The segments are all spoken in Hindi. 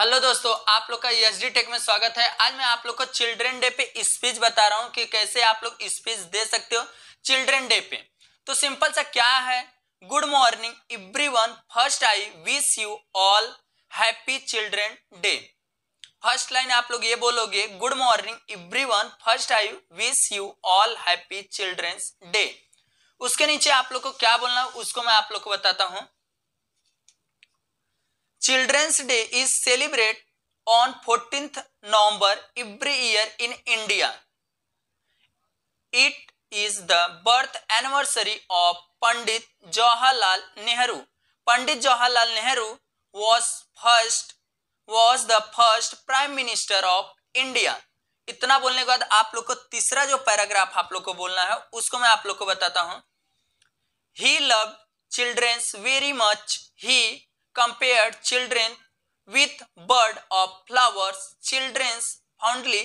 हेलो दोस्तों आप लोग का एस e टेक में स्वागत है आज मैं आप लोग को चिल्ड्रन डे पे स्पीच बता रहा हूँ कि कैसे आप लोग स्पीच दे सकते हो चिल्ड्रन डे पे तो सिंपल सा क्या है good morning everyone first I wish you all happy children day first line आप लोग ये बोलोगे good morning one first I wish you all happy childrens day उसके नीचे आप लोग को क्या बोलना उसको मैं आप लोग को बताता हूँ childrens day is celebrate on fourteenth November every year in India it is the birth anniversary of Pandit Jawaharlal Nehru Pandit Jawaharlal Nehru was first was the first prime minister of India इतना बोलने के बाद आप लोग को तीसरा जो पैराग्राफ आप लोग को बोलना है उसको मैं आप लोग को बताता हूं he love childrens very much he compared children with bird of flowers children's fondly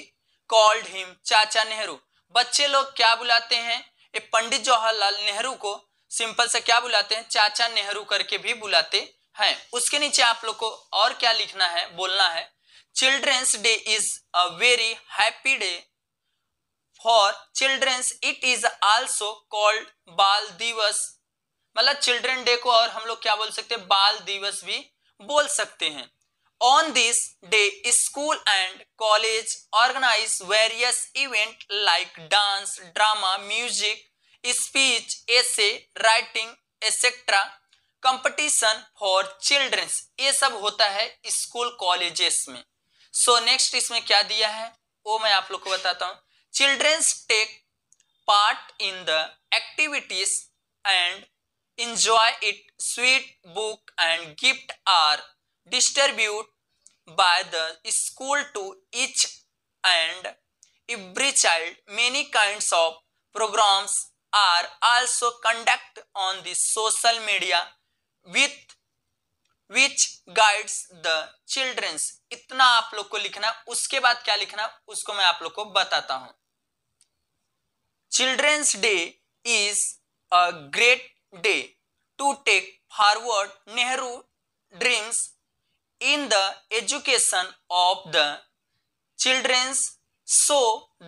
called him चाचा नेहरू बच्चे लोग क्या बुलाते हैं ये पंडित जवाहरलाल नेहरू को सिंपल से क्या बुलाते हैं चाचा नेहरू करके भी बुलाते हैं उसके नीचे आप लोग को और क्या लिखना है बोलना है childrens day is a very happy day for childrens it is also called Bal Diwas मतलब चिल्ड्रन डे को और हम लोग क्या बोल सकते हैं बाल दिवस भी बोल सकते हैं on this day school and college organize various event like dance drama music speech essay writing etcetera competition for childrens ये सब होता है स्कूल कॉलेजेस में सो so, नेक्स्ट इसमें क्या दिया है वो मैं आप लोग को बताता हूँ childrens take part in the activities and enjoy it sweet book and gift are distributed by the school to each and every child many kinds of programs are also conducted on the social media with which guides the children's इतना आप लोग को लिखना है उसके बाद क्या लिखना है उसको मैं आप लोग को बताता हूं childrens day is a great day to take forward Nehru dreams in the education of the childrens so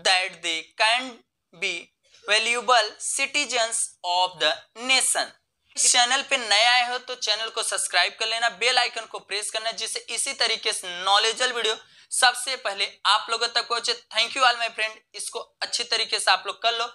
that they can be valuable citizens of the nation channel पे नए आए हो तो चैनल को सब्सक्राइब कर लेना बेल आइकन को प्रेस करना जिससे इसी तरीके से नॉलेजल वीडियो सबसे पहले आप लोगों तक पहुंचे thank you all my friend इसको अच्छी तरीके से आप लोग कर लो